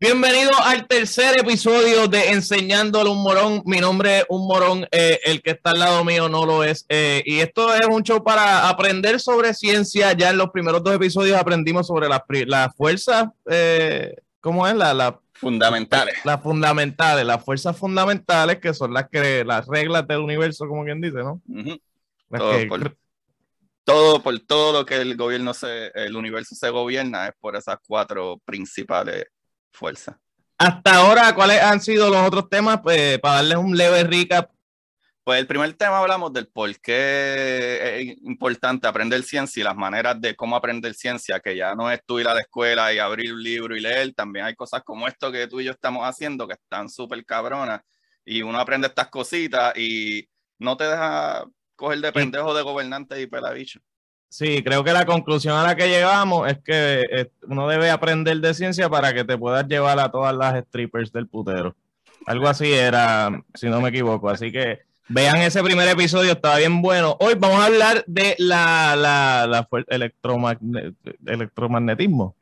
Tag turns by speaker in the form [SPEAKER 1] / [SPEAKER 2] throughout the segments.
[SPEAKER 1] Bienvenido al tercer episodio de Enseñándole un Morón. Mi nombre es un Morón, eh, el que está al lado mío no lo es. Eh, y esto es un show para aprender sobre ciencia. Ya en los primeros dos episodios aprendimos sobre las fuerzas, eh, ¿cómo es? La, fundamentales. Las fundamentales, las fuerzas fundamentales que son las que las reglas del universo, como quien dice, ¿no?
[SPEAKER 2] todo, por, todo, por, todo lo que el gobierno se, el universo se gobierna es por esas cuatro principales Fuerza.
[SPEAKER 1] Hasta ahora, ¿cuáles han sido los otros temas? Pues para darles un leve rica,
[SPEAKER 2] Pues el primer tema hablamos del por qué es importante aprender ciencia y las maneras de cómo aprender ciencia, que ya no es tú ir a la escuela y abrir un libro y leer, también hay cosas como esto que tú y yo estamos haciendo que están súper cabronas y uno aprende estas cositas y no te deja coger de pendejo de gobernante y pelabicho.
[SPEAKER 1] Sí, creo que la conclusión a la que llegamos es que eh, uno debe aprender de ciencia para que te puedas llevar a todas las strippers del putero. Algo así era, si no me equivoco. Así que vean ese primer episodio, está bien bueno. Hoy vamos a hablar de la, la, la electromagnetismo.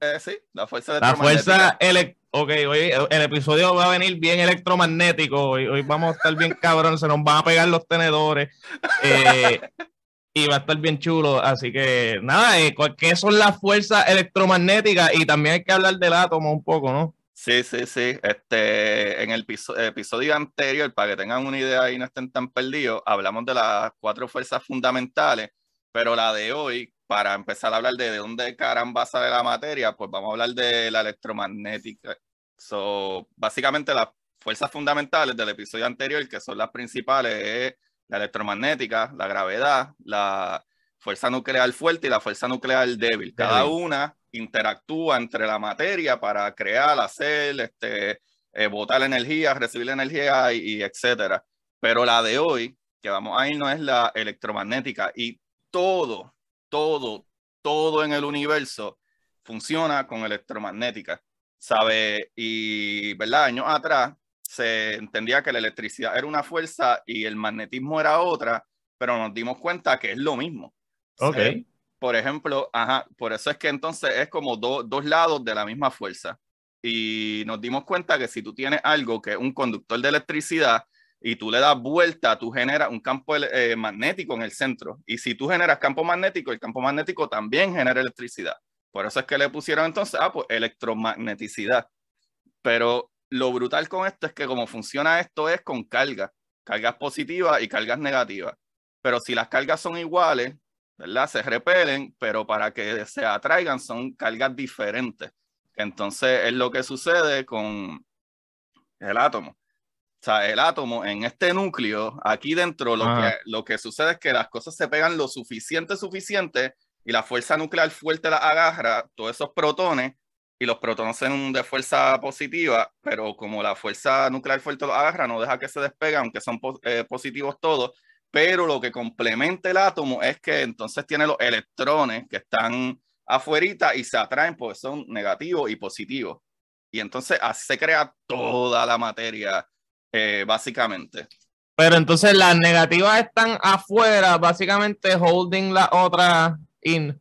[SPEAKER 2] Eh, sí, la fuerza electromagnética. La
[SPEAKER 1] fuerza Ok, hoy el episodio va a venir bien electromagnético. Hoy, hoy vamos a estar bien cabrón, se nos van a pegar los tenedores. Eh, va a estar bien chulo. Así que nada, eh, ¿qué son las fuerzas electromagnéticas? Y también hay que hablar del átomo un poco, ¿no?
[SPEAKER 2] Sí, sí, sí. Este, en el episodio anterior, para que tengan una idea y no estén tan perdidos, hablamos de las cuatro fuerzas fundamentales, pero la de hoy, para empezar a hablar de, de dónde caramba sale la materia, pues vamos a hablar de la electromagnética. So, básicamente las fuerzas fundamentales del episodio anterior, que son las principales, es la electromagnética, la gravedad, la fuerza nuclear fuerte y la fuerza nuclear débil. Cada una interactúa entre la materia para crear, hacer, este, eh, botar energía, recibir energía y, etcétera. Pero la de hoy, que vamos a no es la electromagnética y todo, todo, todo en el universo funciona con electromagnética. ¿Sabe? Y, ¿verdad? Años atrás, se entendía que la electricidad era una fuerza y el magnetismo era otra, pero nos dimos cuenta que es lo mismo. Ok. por ejemplo, ajá, por eso es que entonces es como dos lados de la misma fuerza. Y nos dimos cuenta que si tú tienes algo que es un conductor de electricidad y tú le das vuelta, tú generas un campo eh, magnético en el centro. Y si tú generas campo magnético, el campo magnético también genera electricidad. Por eso es que le pusieron entonces, ah, pues electromagneticidad. Pero lo brutal con esto es que como funciona esto es con cargas, cargas positivas y cargas negativas. Pero si las cargas son iguales, ¿verdad? Se repelen, pero para que se atraigan son cargas diferentes. Entonces es lo que sucede con el átomo. O sea, el átomo en este núcleo, aquí dentro, lo, que, lo que sucede es que las cosas se pegan lo suficiente, suficiente, y la fuerza nuclear fuerte las agarra, todos esos protones, y los protones son de fuerza positiva, pero como la fuerza nuclear fuerte los agarra, no deja que se despegue, aunque son eh, positivos todos, pero lo que complementa el átomo es que entonces tiene los electrones que están afuerita y se atraen porque son negativos y positivos. Y entonces así se crea toda la materia, eh, básicamente.
[SPEAKER 1] Pero entonces las negativas están afuera, básicamente holding la otra
[SPEAKER 2] in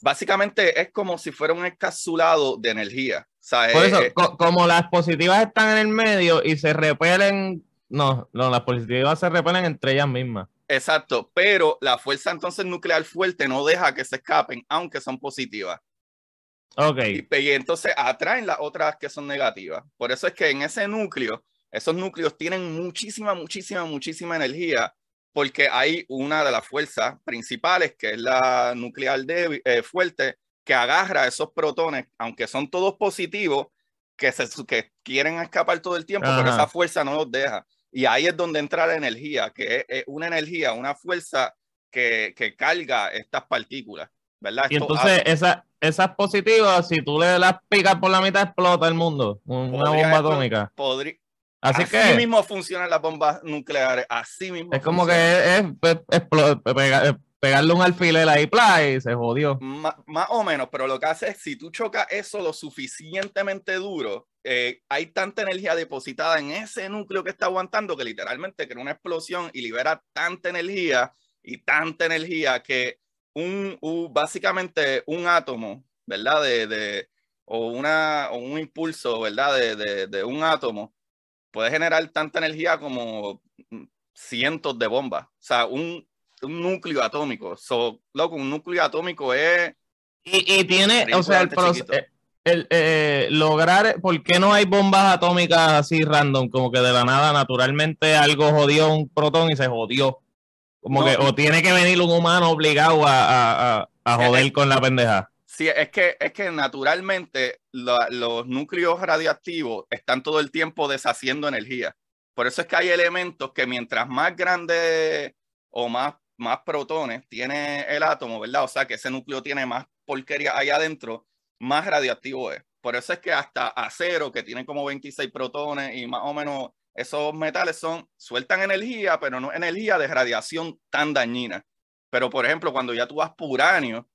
[SPEAKER 2] básicamente es como si fuera un encapsulado de energía. Por eh, eso, eh,
[SPEAKER 1] como las positivas están en el medio y se repelen, no, las positivas se repelen entre ellas mismas.
[SPEAKER 2] Exacto, pero la fuerza entonces nuclear fuerte no deja que se escapen, aunque son positivas. Ok. y pues, entonces atraen las otras que son negativas. Por eso es que en ese núcleo, esos núcleos tienen muchísima, muchísima, muchísima energía porque hay una de las fuerzas principales, que es la nuclear débil, eh, fuerte, que agarra esos protones, aunque son todos positivos, que, se, que quieren escapar todo el tiempo, pero esa fuerza no los deja. Y ahí es donde entra la energía, que es, una energía, una fuerza que, que carga estas partículas, ¿verdad? Y entonces
[SPEAKER 1] esas positivas, si tú le las picas por la mitad, explota el mundo, una bomba atómica. Podría, Así, así mismo
[SPEAKER 2] funcionan las bombas nucleares, así mismo. Es como que
[SPEAKER 1] es, pues, eh, eh, pegarle un alfiler ahí play y se jodió.
[SPEAKER 2] más o menos, pero lo que hace es si tú chocas eso lo suficientemente duro, eh, hay tanta energía depositada en ese núcleo que está aguantando que literalmente crea una explosión y libera tanta energía y tanta energía que un, básicamente un átomo, ¿verdad? De, de o, una, un impulso, ¿verdad? de, de un átomo puede generar tanta energía como mm, cientos de bombas. O sea, un, núcleo atómico. So, loco, un núcleo atómico es. Y, tiene, o sea, el proceso.
[SPEAKER 1] Eh, eh, lograr, ¿por qué no hay bombas atómicas así random? Como que de la nada, naturalmente algo jodió un protón y se jodió. Como que, o tiene que venir un humano obligado a eh, joder con la pendeja.
[SPEAKER 2] Sí, es que, es que naturalmente los núcleos radiactivos están todo el tiempo deshaciendo energía. Por eso es que hay elementos que mientras más grande o más, más protones tiene el átomo, ¿verdad? O sea, que ese núcleo tiene más porquería ahí adentro, más radiactivo es. Por eso es que hasta acero, que tiene como 26 protones y más o menos esos metales son, sueltan energía, pero no energía de radiación tan dañina. Pero, por ejemplo, cuando ya tú vas por uranio,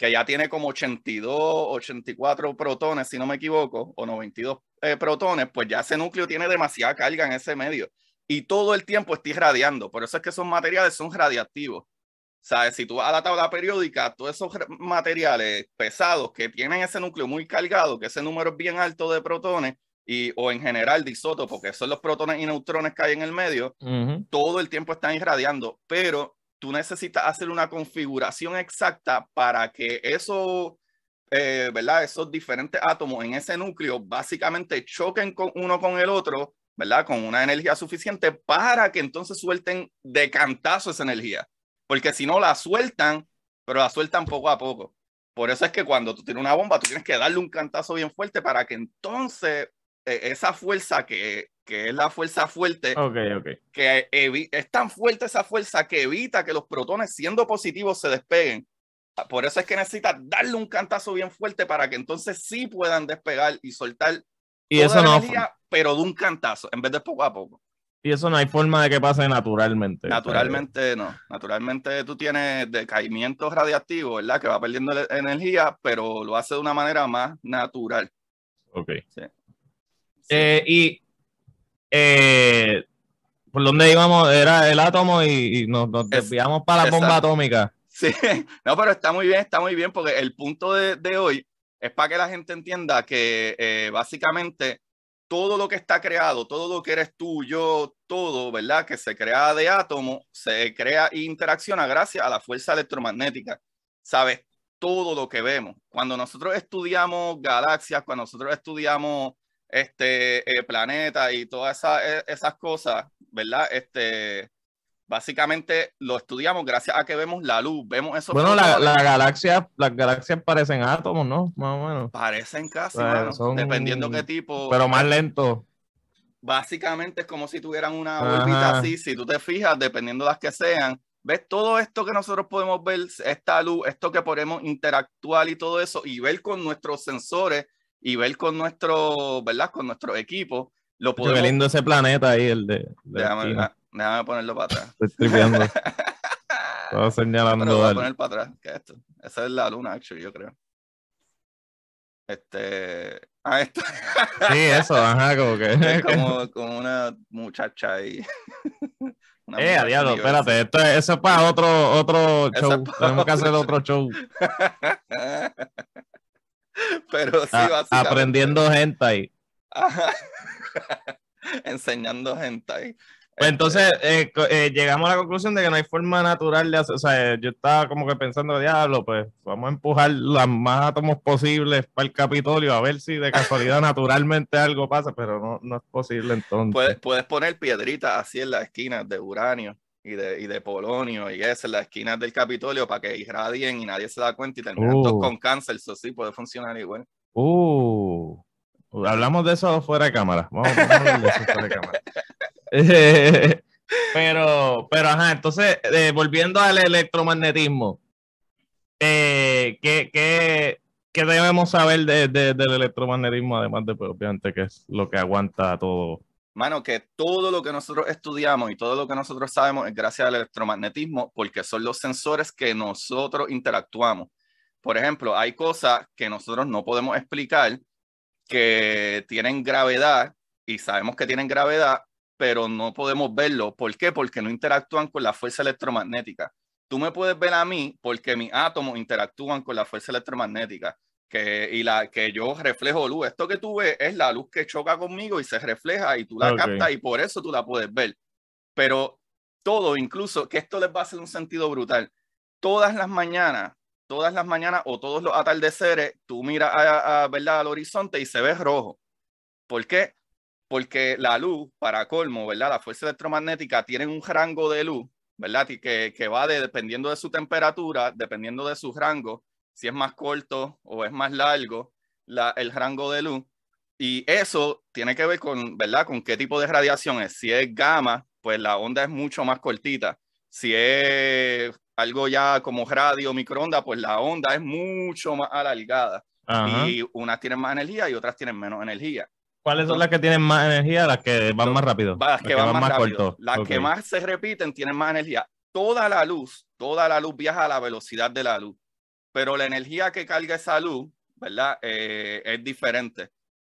[SPEAKER 2] que ya tiene como 82, 84 protones, si no me equivoco, o 92 eh, protones, pues ya ese núcleo tiene demasiada carga en ese medio y todo el tiempo está irradiando. Por eso es que esos materiales son radiactivos. ¿Sabes? Si tú vas a la tabla periódica, todos esos materiales pesados que tienen ese núcleo muy cargado, que ese número es bien alto de protones, y, o en general de isótopos, que son los protones y neutrones que hay en el medio, todo el tiempo están irradiando, pero tú necesitas hacer una configuración exacta para que eso, eh, ¿verdad? esos diferentes átomos en ese núcleo básicamente choquen con uno con el otro, ¿verdad? con una energía suficiente para que entonces suelten de cantazo esa energía. Porque si no la sueltan, pero la sueltan poco a poco. Por eso es que cuando tú tienes una bomba, tú tienes que darle un cantazo bien fuerte para que entonces eh, esa fuerza que que es la fuerza fuerte, okay, okay. que es tan fuerte esa fuerza que evita que los protones siendo positivos se despeguen. Ah, por eso es que necesitas darle un cantazo bien fuerte para que entonces sí puedan despegar y soltar
[SPEAKER 1] y eso energía,
[SPEAKER 2] pero de un cantazo, en vez de poco a poco.
[SPEAKER 1] Y eso no hay forma de que pase naturalmente. Naturalmente
[SPEAKER 2] no. Naturalmente tú tienes decaimiento radiactivo, ¿verdad? Que va perdiendo energía, pero lo hace de una manera más natural. Ok. Sí.
[SPEAKER 1] Eh, y eh, por donde íbamos era el átomo y, nos, desviamos para la bomba atómica.
[SPEAKER 2] Sí, no, pero está muy bien, está muy bien, porque el punto de, hoy es para que la gente entienda que eh, básicamente todo lo que está creado, todo lo que eres tú, yo, todo, ¿verdad? Que se crea de átomo, se crea e interacciona gracias a la fuerza electromagnética. ¿Sabes? Todo lo que vemos. Cuando nosotros estudiamos galaxias, cuando nosotros estudiamos este, eh, planeta y todas eh, esas cosas, ¿verdad? Este, básicamente lo estudiamos gracias a que vemos la luz, vemos eso. Bueno, la, la
[SPEAKER 1] galaxia, las galaxias parecen átomos, ¿no? Más o menos.
[SPEAKER 2] Parecen casi, pues, dependiendo qué tipo. Pero más eh, lento. Básicamente es como si tuvieran una órbita así, si tú te fijas, dependiendo de las que sean, ves todo esto que nosotros podemos ver, esta luz, esto que podemos interactuar y todo eso, y ver con nuestros sensores y ver con nuestro, ¿verdad? Con nuestro equipo. Lo podemos... Qué lindo ese planeta ahí, el de. de ah, déjame, ponerlo para atrás.
[SPEAKER 1] Estoy tripeando. Estaba señalando. No, voy a poner
[SPEAKER 2] para atrás. ¿Qué es esto? Esa es la luna, actually, yo creo. Este. Ah, esto. sí, eso, ajá, como que. Es como, como una muchacha ahí. Una eh, diablo, espérate,
[SPEAKER 1] esto es, eso es para otro, otro show. Tenemos que hacer otro show.
[SPEAKER 2] Pero sí, a
[SPEAKER 1] Aprendiendo gente ahí
[SPEAKER 2] Enseñando gente pues ahí
[SPEAKER 1] entonces eh, eh, llegamos a la conclusión de que no hay forma natural de hacer, o sea, eh, yo estaba como que pensando, diablo, pues vamos a empujar los más átomos posibles para el Capitolio a ver si de casualidad naturalmente algo pasa, pero no, es posible entonces. Puedes,
[SPEAKER 2] puedes poner piedritas así en la esquina de uranio y de, y Polonio y eso en las esquinas del Capitolio para que irradien y nadie se da cuenta y terminan oh. con cáncer. Eso sí puede funcionar igual.
[SPEAKER 1] Oh. Uh, hablamos de eso fuera de cámara. Vamos a
[SPEAKER 2] eso fuera de cámara.
[SPEAKER 1] pero, pero, ajá, entonces, eh, volviendo al electromagnetismo, eh, ¿qué, debemos saber de, del electromagnetismo? Además de, pues, obviamente, que es lo que aguanta todo
[SPEAKER 2] mano, que todo lo que nosotros estudiamos y todo lo que nosotros sabemos es gracias al electromagnetismo, porque son los sensores que nosotros interactuamos. Por ejemplo, hay cosas que nosotros no podemos explicar que tienen gravedad y sabemos que tienen gravedad, pero no podemos verlo. ¿Por qué? Porque no interactúan con la fuerza electromagnética. Tú me puedes ver a mí porque mis átomos interactúan con la fuerza electromagnética que, y la, que yo reflejo luz. Esto que tú ves es la luz que choca conmigo y se refleja y tú la captas y por eso tú la puedes ver. Pero todo, incluso, que esto les va a hacer un sentido brutal. Todas las mañanas, todas las mañanas o todos los atardeceres, tú miras a, ¿verdad? al horizonte y se ve rojo. ¿Por qué? Porque la luz, para colmo, ¿verdad? La fuerza electromagnética tiene un rango de luz, ¿verdad? Que, que va dependiendo de su temperatura, dependiendo de su rango, si es más corto o es más largo el rango de luz. Y eso tiene que ver con, ¿verdad? Con qué tipo de radiación es. Si es gamma, pues la onda es mucho más cortita. Si es algo ya como radio, microonda, pues la onda es mucho más alargada. Y unas tienen más energía y otras tienen menos energía. ¿Cuáles son las que
[SPEAKER 1] tienen más energía? Las que van más rápido. Las que, van, más, Corto. Las que más
[SPEAKER 2] se repiten tienen más energía. Toda la luz, toda la luz viaja a la velocidad de la luz pero la energía que carga esa luz, ¿verdad? Eh, es diferente.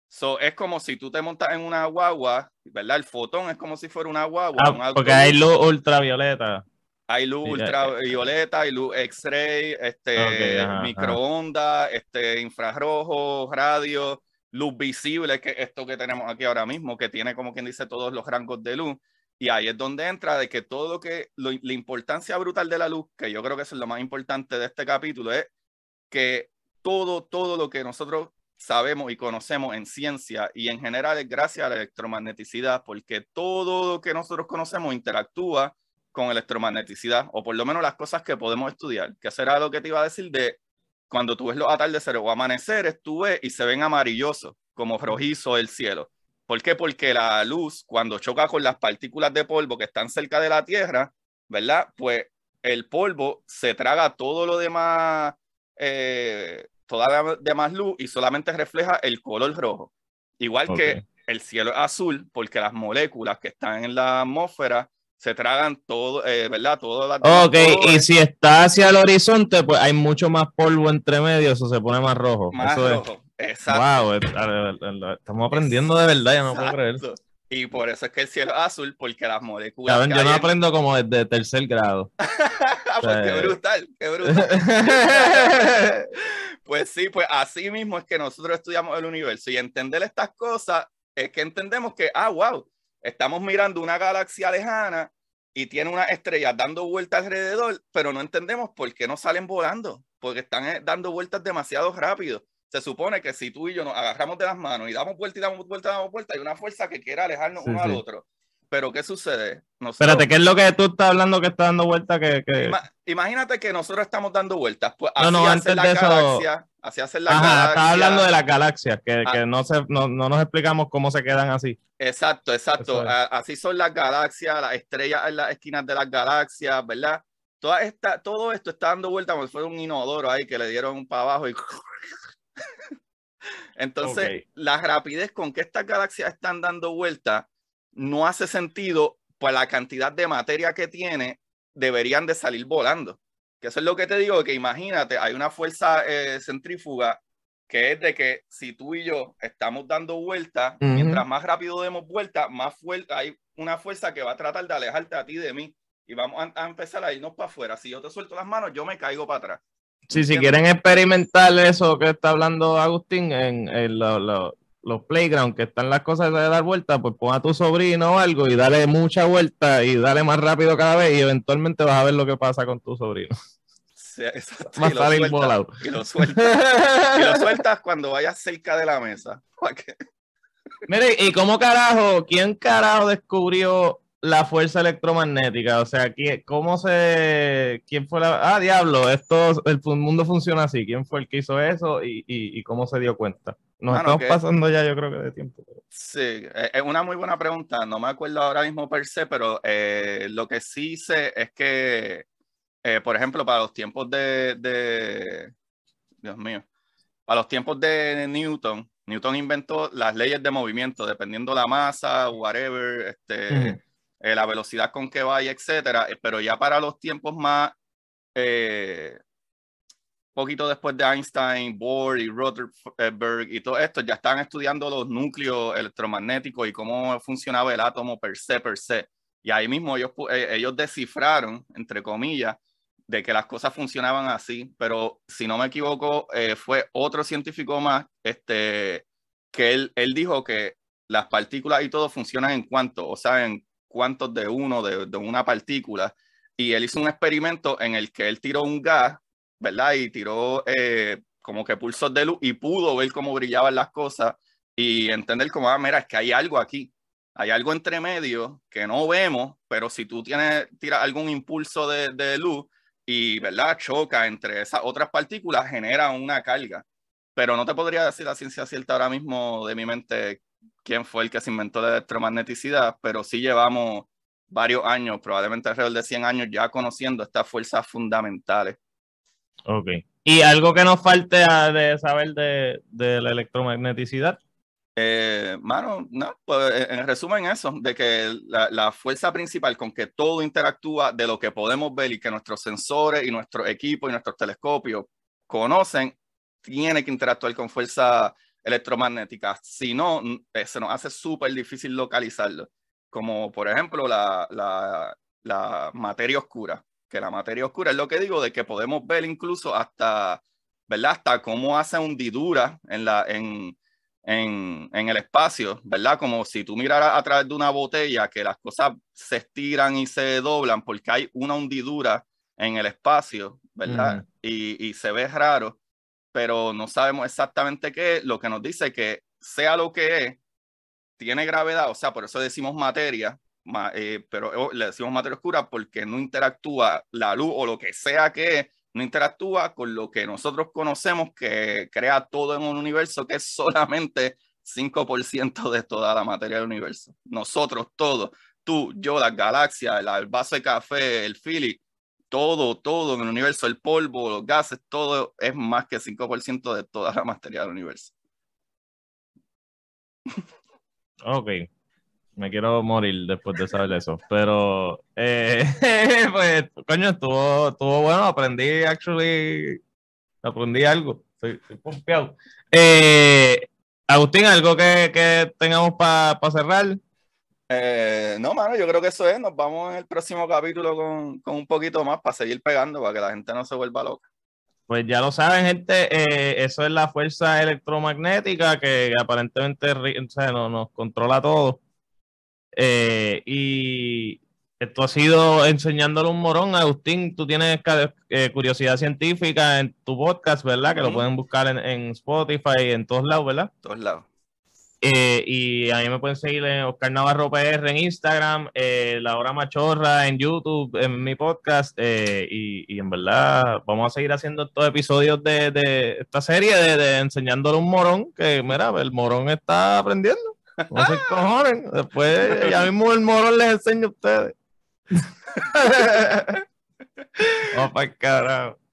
[SPEAKER 2] So, es como si tú te montas en una guagua, ¿verdad? El fotón es como si fuera una guagua. Ah, porque hay luz
[SPEAKER 1] ultravioleta.
[SPEAKER 2] Hay luz ultravioleta, hay luz X-ray, este, microondas, este, infrarrojo, radio, luz visible, que esto que tenemos aquí ahora mismo, que tiene como quien dice todos los rangos de luz. Y ahí es donde entra de que todo lo que, la importancia brutal de la luz, que yo creo que es lo más importante de este capítulo, es que todo, todo lo que nosotros sabemos y conocemos en ciencia y en general es gracias a la electromagneticidad, porque todo lo que nosotros conocemos interactúa con electromagneticidad, o por lo menos las cosas que podemos estudiar, que será lo que te iba a decir de cuando tú ves los atardeceres o amaneceres, tú ves y se ven amarillosos, como rojizo el cielo. ¿Por qué? Porque la luz, cuando choca con las partículas de polvo que están cerca de la Tierra, ¿verdad? Pues el polvo se traga todo lo demás, eh, toda la demás luz y solamente refleja el color rojo. Igual que el cielo es azul, porque las moléculas que están en la atmósfera se tragan todo, eh, ¿verdad? Todo la, ok, y si
[SPEAKER 1] está hacia el horizonte, pues hay mucho más polvo entre medio, eso se pone más rojo. Más eso rojo.
[SPEAKER 2] Exacto. Wow, estamos aprendiendo de verdad, no puedo Y por eso es que el cielo es azul, porque las moléculas. yo no aprendo
[SPEAKER 1] como desde tercer grado. Ah, pues qué brutal, qué brutal.
[SPEAKER 2] pues sí, pues así mismo es que nosotros estudiamos el universo y entender estas cosas es que entendemos que, ah, wow, estamos mirando una galaxia lejana y tiene unas estrellas dando vueltas alrededor, pero no entendemos por qué no salen volando, porque están eh, dando vueltas demasiado rápido se supone que si tú y yo nos agarramos de las manos y damos vuelta y damos vuelta y damos vuelta, hay una fuerza que quiere alejarnos uno al otro. Pero ¿qué sucede? Nosotros, Espérate, ¿qué es lo
[SPEAKER 1] que tú estás hablando que está dando vuelta? Que,
[SPEAKER 2] imagínate que nosotros estamos dando vueltas. Pues, no, no, antes de eso... Así hacen las galaxia. hablando de las
[SPEAKER 1] galaxias, que, ah. que no, se, no, no, nos explicamos cómo se quedan así.
[SPEAKER 2] Exacto, exacto. Así son las galaxias, las estrellas en las esquinas de las galaxias, ¿verdad? Toda esta, todo esto está dando vuelta fue un inodoro ahí que le dieron para abajo y entonces, la rapidez con que estas galaxias están dando vuelta no hace sentido por la cantidad de materia que tiene, deberían de salir volando. Que eso es lo que te digo, que imagínate, hay una fuerza eh, centrífuga que es de que si tú y yo estamos dando vueltas, mientras más rápido demos vuelta, más fuerte hay una fuerza que va a tratar de alejarte a ti de mí y vamos a, a empezar a irnos para afuera. Si yo te suelto las manos, yo me caigo para atrás
[SPEAKER 1] si quieren experimentar eso que está hablando Agustín en, los playgrounds, que están las cosas de dar vuelta, pues pon a tu sobrino o algo y dale mucha vuelta y dale más rápido cada vez y eventualmente vas a ver lo que pasa con tu sobrino.
[SPEAKER 2] Más y Y lo sueltas. lo sueltas cuando vayas cerca de la mesa.
[SPEAKER 1] Mire, ¿y cómo carajo? ¿Quién carajo descubrió la fuerza electromagnética? O sea, ¿quién, ¿cómo se... ¿Quién fue la... Ah, diablo, esto, el mundo funciona así. ¿Quién fue el que hizo eso y, cómo se dio cuenta? Nos estamos pasando ya, yo creo que de tiempo.
[SPEAKER 2] Sí, eh, es una muy buena pregunta. No me acuerdo ahora mismo per se, pero eh, lo que sí sé es que, eh, por ejemplo, para los tiempos de, Dios mío. Para los tiempos de Newton, Newton inventó las leyes de movimiento, dependiendo la masa, whatever, este, eh, la velocidad con que y etcétera. Eh, pero ya para los tiempos más, eh, poquito después de Einstein, Bohr y Rutherford y todo esto, ya están estudiando los núcleos electromagnéticos y cómo funcionaba el átomo per se, per se. Y ahí mismo ellos, ellos descifraron, entre comillas, de que las cosas funcionaban así, pero si no me equivoco, fue otro científico más este, que él, él, dijo que las partículas y todo funcionan en cuanto, o sea, en cuantos de uno, de, una partícula, y él hizo un experimento en el que él tiró un gas, ¿verdad? Y tiró eh, como que pulsos de luz y pudo ver cómo brillaban las cosas y entender como, ah, mira, es que hay algo aquí, hay algo entre medio que no vemos, pero si tú tienes, tiras algún impulso de, de luz y, ¿verdad? Choca entre esas otras partículas, genera una carga. Pero no te podría decir la ciencia cierta ahora mismo de mi mente quién fue el que se inventó la electromagneticidad, pero sí llevamos varios años, probablemente alrededor de 100 años, ya conociendo estas fuerzas fundamentales.
[SPEAKER 1] Ok. ¿Y algo que nos falte de saber de, de la electromagneticidad?
[SPEAKER 2] Eh, mano, no, pues, en resumen eso, de que la, la, fuerza principal con que todo interactúa de lo que podemos ver y que nuestros sensores y nuestro equipo y nuestros telescopios conocen, tiene que interactuar con fuerza electromagnética si no, eh, se nos hace súper difícil localizarlo, como por ejemplo la, materia oscura, que la materia oscura es lo que digo de que podemos ver incluso hasta, ¿verdad? Hasta cómo hace hundidura en, la, en, el espacio, ¿verdad? Como si tú miraras a través de una botella que las cosas se estiran y se doblan porque hay una hundidura en el espacio, ¿verdad? Y, y, se ve raro pero no sabemos exactamente qué es, lo que nos dice que sea lo que es, tiene gravedad, o sea, por eso decimos materia, eh, pero oh, le decimos materia oscura porque no interactúa la luz o lo que sea que es, no interactúa con lo que nosotros conocemos que crea todo en un universo que es solamente 5% de toda la materia del universo. Nosotros todos, tú, yo, las galaxias, el, base vaso de café, el Philip, todo, todo en el universo, el polvo, los gases, todo es más que 5% de toda la materia del universo.
[SPEAKER 1] Ok, me quiero morir después de saber eso, pero eh, pues, coño, estuvo, bueno, aprendí, actually, aprendí algo, estoy, confiado eh, Agustín, ¿algo que, tengamos para cerrar?
[SPEAKER 2] Eh, no, mano, yo creo que eso es. Nos vamos en el próximo capítulo con, un poquito más para seguir pegando, para que la gente no se vuelva loca.
[SPEAKER 1] Pues ya lo saben, gente, eh, eso es la fuerza electromagnética que, aparentemente nos controla todo. Eh, y esto ha sido enseñándole un morón. Agustín, tú tienes curiosidad científica en tu podcast, ¿verdad? Que lo pueden buscar en, en Spotify, en todos lados, ¿verdad? Todos lados. Eh, y a mí me pueden seguir en Oscar Navarro PR en Instagram, Laura eh, La Hora Machorra en YouTube, en mi podcast. Eh, y, en verdad, vamos a seguir haciendo estos episodios de, esta serie de, de, enseñándole un morón, que mira, el morón está aprendiendo. No se ah. cojones. Después, ya mismo el morón les enseña a ustedes. Vamos carajo.